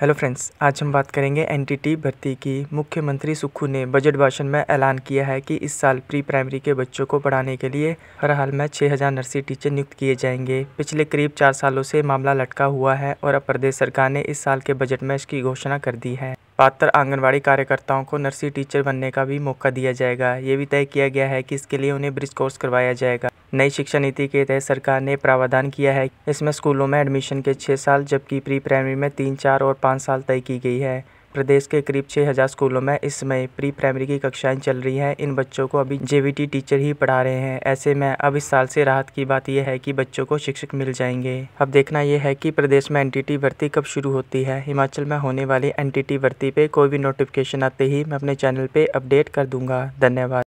hello friends आज हम बात करेंगे एनटीटी भर्ती की मुख्यमंत्री सुक्खू ने बजट भाषण में ऐलान किया है कि इस साल प्री प्राइमरी के बच्चों को पढ़ाने के लिए हर हाल में 6000 नर्सी टीचर नियुक्त किए जाएंगे पिछले करीब चार सालों से मामला लटका हुआ है और अब प्रदेश सरकार ने इस साल के बजट में इसकी घोषणा कर दी है पात्र आंगनबाड़ी कार्यकर्ताओं को नर्सी टीचर बनने का भी मौका दिया जाएगा ये भी तय किया गया है कि इसके लिए उन्हें ब्रिज कोर्स करवाया जाएगा नई शिक्षा नीति के तहत सरकार ने प्रावधान किया है इसमें स्कूलों में एडमिशन के छः साल जबकि प्री प्राइमरी में तीन चार और पाँच साल तय की गई है प्रदेश के करीब छः हजार स्कूलों में इसमें प्री प्राइमरी की कक्षाएं चल रही हैं इन बच्चों को अभी जे टीचर ही पढ़ा रहे हैं ऐसे में अब इस साल से राहत की बात यह है कि बच्चों को शिक्षक मिल जाएंगे अब देखना यह है कि प्रदेश में एनटीटी भर्ती कब शुरू होती है हिमाचल में होने वाली एनटीटी भर्ती पे कोई भी नोटिफिकेशन आते ही मैं अपने चैनल पर अपडेट कर दूंगा धन्यवाद